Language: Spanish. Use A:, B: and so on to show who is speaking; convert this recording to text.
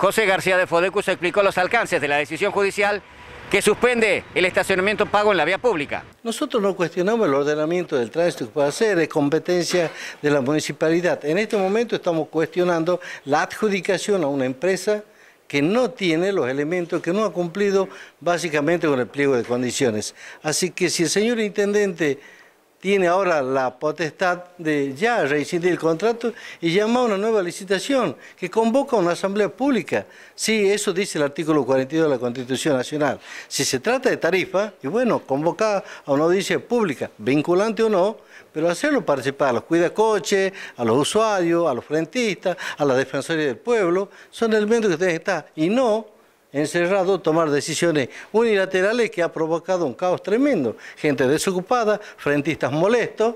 A: José García de Fodecus explicó los alcances de la decisión judicial que suspende el estacionamiento pago en la vía pública.
B: Nosotros no cuestionamos el ordenamiento del tránsito que puede hacer, es competencia de la municipalidad. En este momento estamos cuestionando la adjudicación a una empresa que no tiene los elementos, que no ha cumplido básicamente con el pliego de condiciones. Así que si el señor intendente tiene ahora la potestad de ya reincidir el contrato y llamar a una nueva licitación que convoca a una asamblea pública. Sí, eso dice el artículo 42 de la Constitución Nacional. Si se trata de tarifa, y bueno, convocar a una audiencia pública, vinculante o no, pero hacerlo participar a los cuidacoches, a los usuarios, a los frentistas, a las defensoría del pueblo, son elementos que ustedes están estar, y no encerrado, tomar decisiones unilaterales que ha provocado un caos tremendo. Gente desocupada, frentistas molestos,